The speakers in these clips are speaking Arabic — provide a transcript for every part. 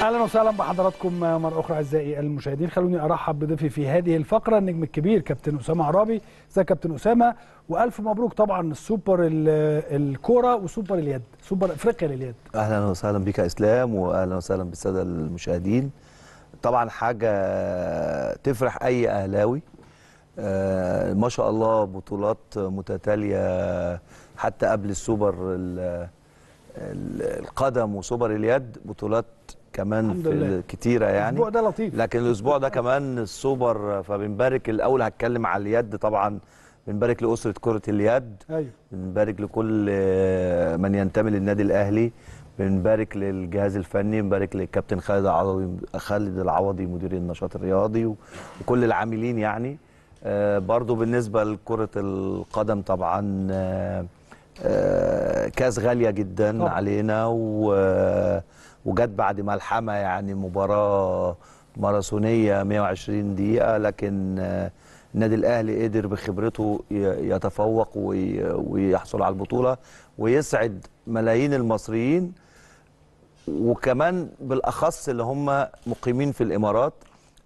اهلا وسهلا بحضراتكم مره اخرى اعزائي المشاهدين خلوني ارحب بضيفي في هذه الفقره النجم الكبير كابتن اسامه عرابي ازيك كابتن اسامه والف مبروك طبعا السوبر الكوره وسوبر اليد سوبر افريقيا لليد اهلا وسهلا بك يا اسلام واهلا وسهلا بالساده المشاهدين طبعا حاجه تفرح اي اهلاوي آه، ما شاء الله بطولات متتاليه حتى قبل السوبر القدم وسوبر اليد بطولات كمان في كتيره يعني الاسبوع ده لطيف لكن الاسبوع ده كمان السوبر فبنبارك الاول هتكلم على اليد طبعا بنبارك لاسره كره اليد ايوه بنبارك لكل من ينتمي للنادي الاهلي بنبارك للجهاز الفني بنبارك للكابتن خالد العوضي خالد العوضي مدير النشاط الرياضي وكل العاملين يعني آه، برضو بالنسبه لكره القدم طبعا آه، آه، كاس غاليه جدا علينا و وجت بعد ملحمه يعني مباراه ماراثونيه 120 دقيقه لكن النادي آه، الاهلي قدر بخبرته يتفوق ويحصل على البطوله ويسعد ملايين المصريين وكمان بالاخص اللي هم مقيمين في الامارات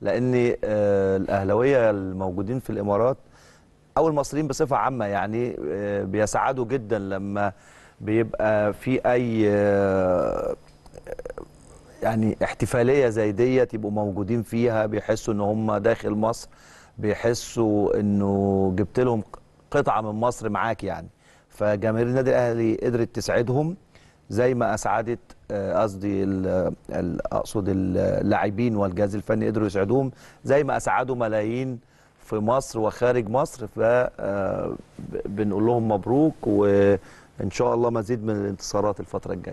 لان آه، الاهلاويه الموجودين في الامارات او المصريين بصفه عامه يعني آه، بيسعدوا جدا لما بيبقى في اي يعني احتفاليه زي ديت يبقوا موجودين فيها بيحسوا ان هم داخل مصر بيحسوا انه جبت لهم قطعه من مصر معاك يعني فجماهير النادي الاهلي قدرت تسعدهم زي ما اسعدت آه، قصدي اقصد اللاعبين والجهاز الفني قدروا يسعدوهم زي ما اسعدوا ملايين في مصر وخارج مصر ف آه، بنقول لهم مبروك وان شاء الله مزيد من الانتصارات الفتره الجايه